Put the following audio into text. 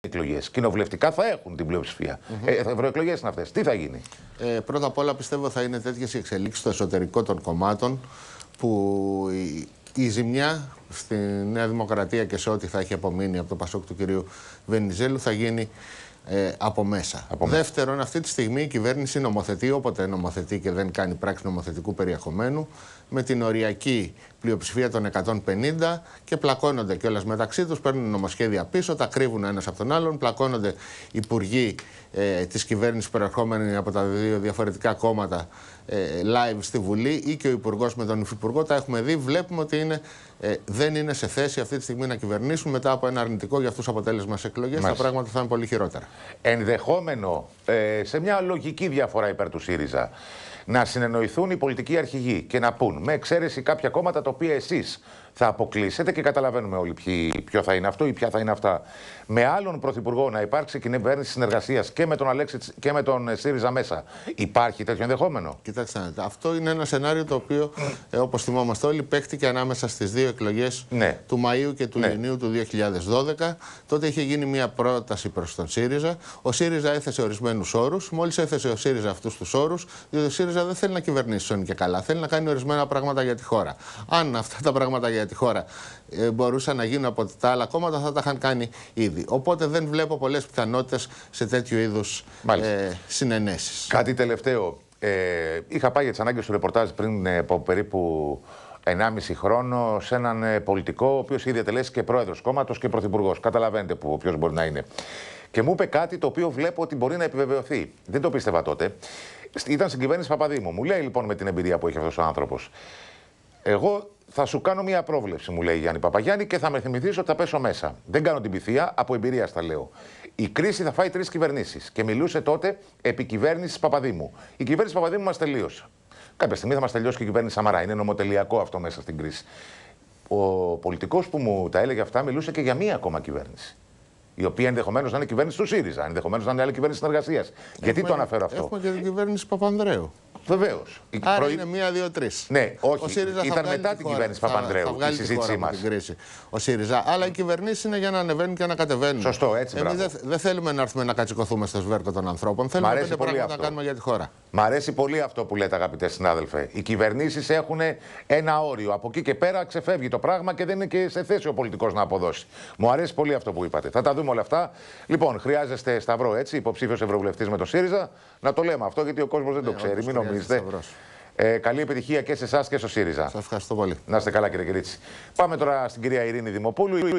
Εκλογές. Κοινοβουλευτικά θα έχουν την πλειοψηφία. Mm -hmm. ε, Ευρωεκλογές είναι αυτές. Τι θα γίνει. Ε, πρώτα απ' όλα πιστεύω θα είναι τέτοιες οι εξελίξεις στο εσωτερικό των κομμάτων που η, η ζημιά στη Νέα Δημοκρατία και σε ό,τι θα έχει απομείνει από το Πασόκ του κυρίου Βενιζέλου θα γίνει ε, από μέσα. Δεύτερον, αυτή τη στιγμή η κυβέρνηση νομοθετεί όποτε νομοθετεί και δεν κάνει πράξη νομοθετικού περιεχομένου με την οριακή πλειοψηφία των 150 και πλακώνονται κιόλας μεταξύ τους, παίρνουν νομοσχέδια πίσω, τα κρύβουν ένας από τον άλλον, πλακώνονται υπουργοί ε, της κυβέρνησης προερχόμενοι από τα δύο διαφορετικά κόμματα ε, live στη Βουλή ή και ο Υπουργός με τον Υφυπουργό. Τα έχουμε δει, βλέπουμε ότι είναι, ε, δεν είναι σε θέση αυτή τη στιγμή να κυβερνήσουν μετά από ένα αρνητικό για αυτούς αποτέλεσμα σε εκλογές. Τα πράγματα θα είναι πολύ χειρότερα ενδεχόμενο ε, σε μια λογική διαφορά υπέρ του ΣΥΡΙΖΑ να συνεννοηθούν οι πολιτικοί αρχηγοί και να πούν με εξαίρεση κάποια κόμματα τα οποία εσείς θα αποκλείσετε και καταλαβαίνουμε όλοι ποιο θα είναι αυτό ή ποια θα είναι αυτά. Με άλλον πρωθυπουργό να υπάρξει κυβέρνηση συνεργασίας και με τον Αλέξη και με τον ε, ΣΥΡΙΖΑ μέσα, υπάρχει τέτοιο ενδεχόμενο. Κοιτάξτε, αυτό είναι ένα σενάριο το οποίο, ε, όπως θυμόμαστε όλοι, παίχτηκε ανάμεσα στις δύο εκλογές ναι. του Μαου και του ναι. Ιουνίου του 2012. Τότε είχε γίνει μια πρόταση προς τον ΣΥΡΙΖΑ. Ο ΣΥΡΙΖΑ έθεσε ορισμένους όρους. Μόλις έθεσε ο ΣΥΡΙΖΑ αυτούς τους όρους, διότι ο ΣΥΡΙΖΑ δεν θέλει να κυβερνήσει και καλά. Θέλει να κάνει ορισμένα πράγματα για τη χώρα. Αν αυτά τα πράγματα για τη χώρα ε, μπορούσαν να γίνουν από τα άλλα κόμματα, θα τα είχαν κάνει ήδη. Οπότε δεν βλέπω πολλές πιθανότητες σε τέτοιου είδου ε, συνενέσεις. Κάτι τελευταίο. Ε, είχα πάει για τις ανάγκες του ρεπορτάζ πριν ε, από περίπου 1,5 χρόνο σε έναν ε, πολιτικό, ο οποίος είχε διατελέσει και πρόεδρος κόμματος και πρωθυπουργός. Καταλαβαίνετε ποιος μπορεί να είναι. Και μου είπε κάτι το οποίο βλέπω ότι μπορεί να επιβεβαιωθεί. Δεν το πίστευα τότε. Ήταν στην κυβέρνηση Παπαδήμου. Μου λέει λοιπόν με την εμπειρία που έχει αυτός ο άνθρωπος. Εγώ θα σου κάνω μια πρόβλεψη, μου λέει Γιάννη Παπαγιάννη, και θα με θυμηθείς ότι θα πέσω μέσα. Δεν κάνω την πυθία, από εμπειρία τα λέω. Η κρίση θα φάει τρεις κυβερνήσεις. Και μιλούσε τότε επί κυβέρνησης Παπαδήμου. Η κυβέρνηση Παπαδήμου μας τελείωσε. Κάποια στιγμή θα μας τελειώσει και η κυβέρνηση Σαμαρά. Είναι νομοτελειακό αυτό μέσα στην κρίση. Ο πολιτικός που μου τα έλεγε αυτά μιλούσε και για μία ακόμα κυβέρνηση. Η οποία ενδεχομένως να είναι κυβέρνηση του ΣΥΡΙΖΑ, ενδεχομένως να είναι άλλη κυβέρνηση συνεργασίας. Γιατί το αναφέρω αυτό. Έχουμε την κυβέρνηση Παπανδρέου. Βεβαίως. Άρα είναι μία, δύο, τρεις. Ναι, όχι. Ο ΣΥΡΙΖΑ Ήταν θα μετά την κυβέρνηση θα, Παπανδρέου η συζήτησή μας. Ο ΣΥΡΙΖΑ. Αλλά οι κυβερνήσεις είναι για να ανεβαίνουν και να κατεβαίνουν. Σωστό, έτσι. Εμείς δεν θέλουμε να έρθουμε να κατσικωθούμε στο σβέρκο των ανθρώπων. Θέλουμε πέντε πράγματα αυτό. να κάνουμε για τη χώρα. Μ' αρέσει πολύ αυτό που λέτε, αγαπητές συνάδελφε. Οι κυβερνήσεις έχουν ένα όριο. Από εκεί και πέρα ξεφεύγει το πράγμα και δεν είναι και σε θέση ο πολιτικός να αποδώσει. Μου αρέσει πολύ αυτό που είπατε. Θα τα δούμε όλα αυτά. Λοιπόν, χρειάζεστε σταυρό έτσι, υποψήφιος ευρωβουλευτής με το ΣΥΡΙΖΑ. Να το λέμε αυτό γιατί ο κόσμος δεν το ναι, ξέρει. Ε, καλή επιτυχία και σε εσάς και στο ΣΥΡΙΖΑ. Σας ευχαριστώ πολύ. Να είστε καλά, κύριε Κυρίτσι. Πάμε τώρα στην κυρία Ειρήνη Δημοπούλου.